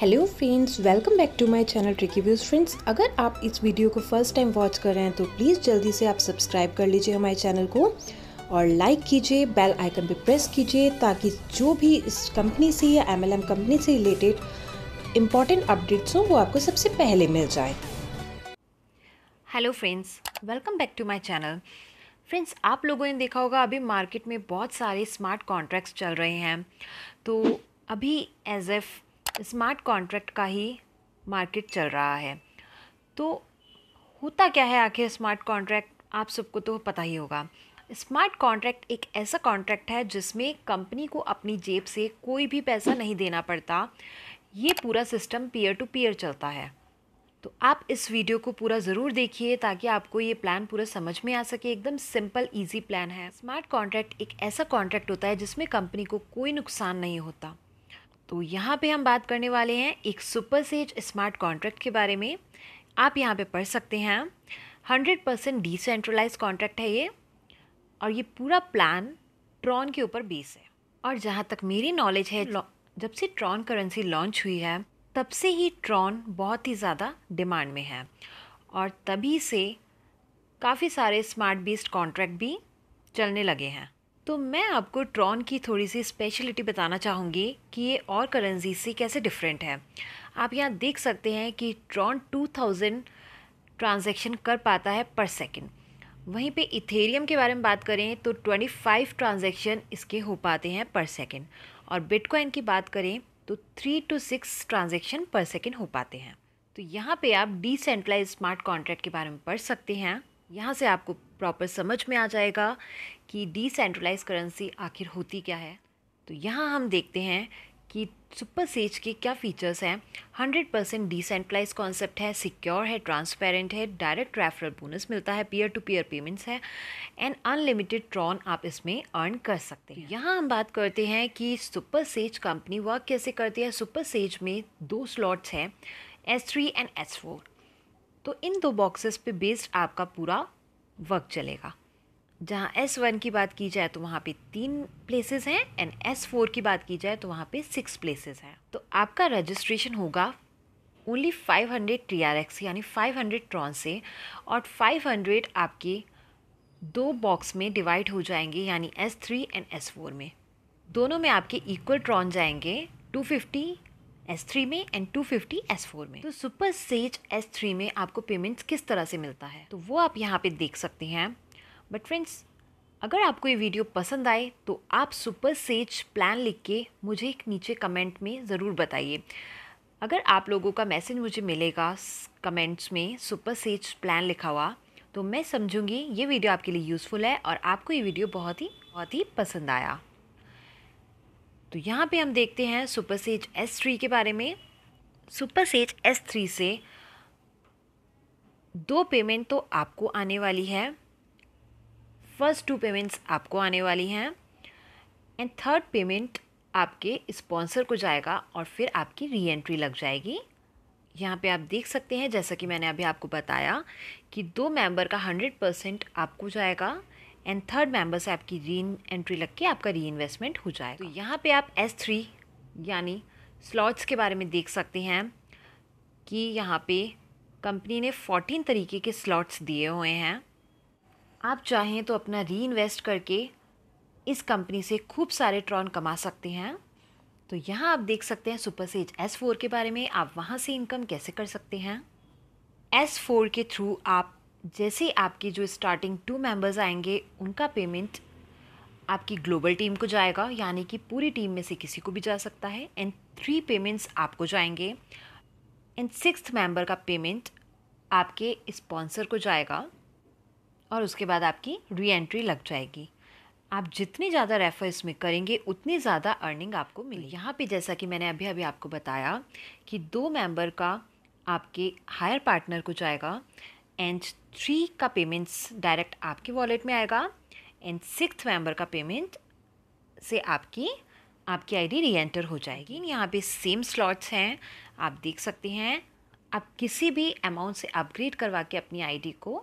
hello friends welcome back to my channel tricky views friends अगर आप इस video को फर्स्ट टाइम वॉच कर रहे हैं तो प्लीज़ जल्दी से आप सब्सक्राइब कर लीजिए हमारे चैनल को और लाइक कीजिए बेल आइकन पे प्रेस कीजिए ताकि जो भी इस कंपनी से या एमएलएम कंपनी से रिलेटेड इम्पॉर्टेंट अपडेट्स हों वो आपको सबसे पहले मिल जाए hello friends welcome back to my channel friends आप लोगों ने देखा होगा अभी मार्केट में बहुत सारे स्मार्ट कॉन्ट्रैक्ट्स चल रहे हैं तो अभी एज एफ स्मार्ट कॉन्ट्रैक्ट का ही मार्केट चल रहा है तो होता क्या है आखिर स्मार्ट कॉन्ट्रैक्ट आप सबको तो पता ही होगा स्मार्ट कॉन्ट्रैक्ट एक ऐसा कॉन्ट्रैक्ट है जिसमें कंपनी को अपनी जेब से कोई भी पैसा नहीं देना पड़ता ये पूरा सिस्टम पीयर टू पीयर चलता है तो आप इस वीडियो को पूरा ज़रूर देखिए ताकि आपको ये प्लान पूरा समझ में आ सके एकदम सिंपल इजी प्लान है स्मार्ट कॉन्ट्रैक्ट एक ऐसा कॉन्ट्रैक्ट होता है जिसमें कंपनी को कोई नुकसान नहीं होता तो यहाँ पे हम बात करने वाले हैं एक सुपर सेज स्मार्ट कॉन्ट्रैक्ट के बारे में आप यहाँ पे पढ़ सकते हैं हंड्रेड परसेंट डिसेंट्रलाइज कॉन्ट्रैक्ट है ये और ये पूरा प्लान ट्रॉन के ऊपर बेस है और जहाँ तक मेरी नॉलेज है जब से ट्रॉन करेंसी लॉन्च हुई है तब से ही ट्रॉन बहुत ही ज़्यादा डिमांड में है और तभी से काफ़ी सारे स्मार्ट बेस्ड कॉन्ट्रैक्ट भी चलने लगे हैं तो मैं आपको ट्रॉन की थोड़ी सी स्पेशलिटी बताना चाहूँगी कि ये और करेंसी से कैसे डिफरेंट है आप यहाँ देख सकते हैं कि ट्रॉन 2000 ट्रांजेक्शन कर पाता है पर सेकेंड वहीं पे इथेरियम के बारे में बात करें तो 25 ट्रांजेक्शन इसके हो पाते हैं पर सेकेंड और बिटकॉइन की बात करें तो थ्री टू सिक्स ट्रांजेक्शन पर सेकेंड हो पाते हैं तो यहाँ पे आप डिसेंट्रलाइज स्मार्ट कॉन्ट्रैक्ट के बारे में पढ़ सकते हैं यहाँ से आपको प्रॉपर समझ में आ जाएगा कि डिसेंट्रलाइज करेंसी आखिर होती क्या है तो यहाँ हम देखते हैं कि सुपर सेज के क्या फीचर्स हैं हंड्रेड परसेंट डिसेंट्रलाइज कॉन्सेप्ट है सिक्योर है ट्रांसपेरेंट है डायरेक्ट रेफरल बोनस मिलता है पीयर टू पीयर पेमेंट्स है एंड अनलिमिटेड ट्रॉन आप इसमें अर्न कर सकते हैं यहाँ हम बात करते हैं कि सुपर सेज कंपनी वर्क कैसे करती है सुपर सेज में दो स्लॉट्स हैं S three and S four तो इन दो बॉक्सेस पे बेस्ड आपका पूरा वक्त चलेगा जहाँ एस वन की बात की जाए तो वहाँ पे तीन प्लेसेस हैं एंड एस फोर की बात की जाए तो वहाँ पे सिक्स प्लेसेस हैं तो आपका रजिस्ट्रेशन होगा only 500 hundred T R X यानी फाइव हंड्रेड ट्रॉन से और 500 आपके दो बॉक्स में डिवाइड हो जाएंगे यानी S three and S four में दोनों में आपके इक्वल ट्रॉन जाएंगे 250 एस थ्री में and two fifty S four में तो सुपर सेज एस थ्री में आपको पेमेंट्स किस तरह से मिलता है तो वो आप यहाँ पे देख सकते हैं बट फ्रेंड्स अगर आपको ये वीडियो पसंद आए तो आप सुपर सेज प्लान लिख के मुझे एक नीचे कमेंट में ज़रूर बताइए अगर आप लोगों का मैसेज मुझे मिलेगा कमेंट्स में सुपर सेज प्लान लिखा हुआ तो मैं समझूंगी ये वीडियो आपके लिए यूज़फुल है और आपको ये वीडियो बहुत ही बहुत ही पसंद आया तो यहाँ पे हम देखते हैं सुपर सेज एस थ्री के बारे में सुपर सेज एस थ्री से दो पेमेंट तो आपको आने वाली है फर्स्ट टू पेमेंट्स आपको आने वाली हैं एंड थर्ड पेमेंट आपके स्पॉन्सर को जाएगा और फिर आपकी री एंट्री लग जाएगी यहाँ पे आप देख सकते हैं जैसा कि मैंने अभी आपको बताया कि दो मेंबर का हंड्रेड परसेंट आपको जाएगा एंड थर्ड मेंबर से आपकी री एंट्री लग के आपका री इन्वेस्टमेंट हो जाए तो यहाँ पे आप एस थ्री यानी स्लॉट्स के बारे में देख सकते हैं कि यहाँ पे कंपनी ने फोर्टीन तरीके के स्लॉट्स दिए हुए हैं आप चाहें तो अपना री इन्वेस्ट करके इस कंपनी से खूब सारे ट्रॉन कमा सकते हैं तो यहाँ आप देख सकते हैं सुपर सेज एस फोर के बारे में आप वहाँ से इनकम कैसे कर सकते हैं एस फोर के थ्रू आप जैसे आपके जो स्टार्टिंग टू मेंबर्स आएंगे उनका पेमेंट आपकी ग्लोबल टीम को जाएगा यानी कि पूरी टीम में से किसी को भी जा सकता है एंड थ्री पेमेंट्स आपको जाएंगे एंड सिक्स मेंबर का पेमेंट आपके स्पॉन्सर को जाएगा और उसके बाद आपकी री एंट्री लग जाएगी आप जितनी ज़्यादा रेफर इसमें करेंगे उतनी ज़्यादा अर्निंग आपको मिले यहाँ पे जैसा कि मैंने अभी अभी आपको बताया कि दो मेंबर का आपके हायर पार्टनर को जाएगा एंड थ्री का पेमेंट्स डायरेक्ट आपके वॉलेट में आएगा एंड सिक्स मेंबर का पेमेंट से आपकी आपकी आईडी री एंटर हो जाएगी यहाँ पे सेम स्लॉट्स हैं आप देख सकते हैं आप किसी भी अमाउंट से अपग्रेड करवा के अपनी आईडी को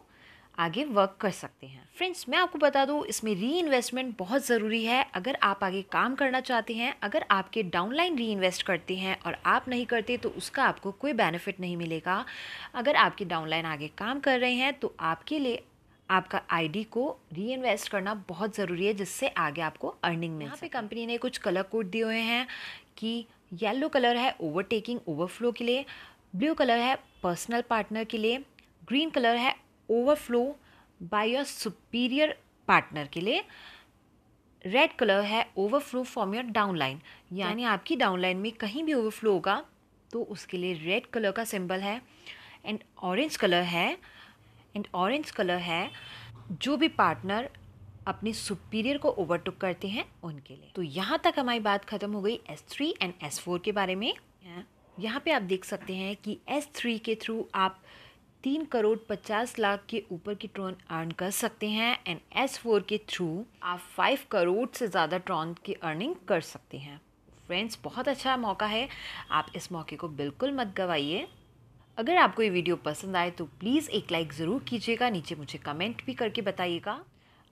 आगे वर्क कर सकते हैं फ्रेंड्स मैं आपको बता दूँ इसमें री इन्वेस्टमेंट बहुत ज़रूरी है अगर आप आगे काम करना चाहते हैं अगर आपके डाउनलाइन री इन्वेस्ट करते हैं और आप नहीं करते तो उसका आपको कोई बेनिफिट नहीं मिलेगा अगर आपके डाउनलाइन आगे काम कर रहे हैं तो आपके लिए आपका आईडी को री इन्वेस्ट करना बहुत ज़रूरी है जिससे आगे आपको अर्निंग में यहाँ पे कंपनी ने कुछ कलर कोड दिए हुए हैं कि येलो कलर है ओवरटेकिंग ओवरफ्लो के लिए ब्लू कलर है पर्सनल पार्टनर के लिए ग्रीन कलर है overflow by your superior partner के लिए रेड कलर है ओवरफ्लो फ्रॉम योर डाउनलाइन यानी आपकी डाउनलाइन में कहीं भी ओवरफ्लो होगा तो उसके लिए रेड कलर का सिंबल है एंड ऑरेंज कलर है एंड ऑरेंज कलर है जो भी पार्टनर अपने सुपीरियर को ओवरटुक करते हैं उनके लिए तो यहाँ तक हमारी बात ख़त्म हो गई S three and S four के बारे में यहाँ पे आप देख सकते हैं कि एस थ्री के थ्रू आप तीन करोड़ पचास लाख के ऊपर की ट्रॉन अर्न कर सकते हैं एंड एस फोर के थ्रू आप फाइव करोड़ से ज़्यादा ट्रॉन की अर्निंग कर सकते हैं फ्रेंड्स बहुत अच्छा मौका है आप इस मौके को बिल्कुल मत गवाइए अगर आपको ये वीडियो पसंद आए तो प्लीज़ एक लाइक ज़रूर कीजिएगा नीचे मुझे कमेंट भी करके बताइएगा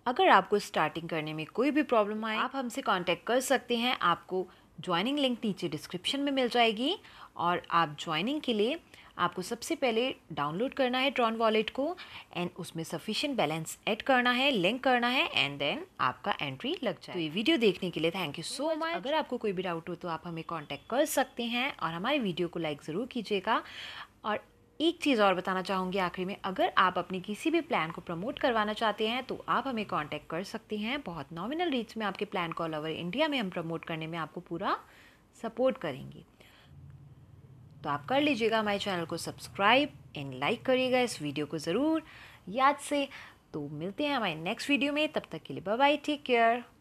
अगर आपको स्टार्टिंग करने में कोई भी प्रॉब्लम आए आप हमसे कांटेक्ट कर सकते हैं आपको ज्वाइनिंग लिंक नीचे डिस्क्रिप्शन में मिल जाएगी और आप ज्वाइनिंग के लिए आपको सबसे पहले डाउनलोड करना है ट्रॉन वॉलेट को एंड उसमें सफिशियंट बैलेंस ऐड करना है लिंक करना है एंड देन आपका एंट्री लग जाए तो ये वीडियो देखने के लिए थैंक यू सो मच अगर आपको कोई भी डाउट हो तो आप हमें कॉन्टैक्ट कर सकते हैं और हमारे वीडियो को लाइक ज़रूर कीजिएगा और एक चीज़ और बताना चाहूँगी आखिरी में अगर आप अपनी किसी भी प्लान को प्रमोट करवाना चाहते हैं तो आप हमें कांटेक्ट कर सकते हैं बहुत नॉमिनल रीच में आपके प्लान को ऑल ओवर इंडिया में हम प्रमोट करने में आपको पूरा सपोर्ट करेंगे तो आप कर लीजिएगा हमारे चैनल को सब्सक्राइब एंड लाइक करिएगा इस वीडियो को ज़रूर याद से तो मिलते हैं हमारे नेक्स्ट वीडियो में तब तक के लिए बाय बाय टेक केयर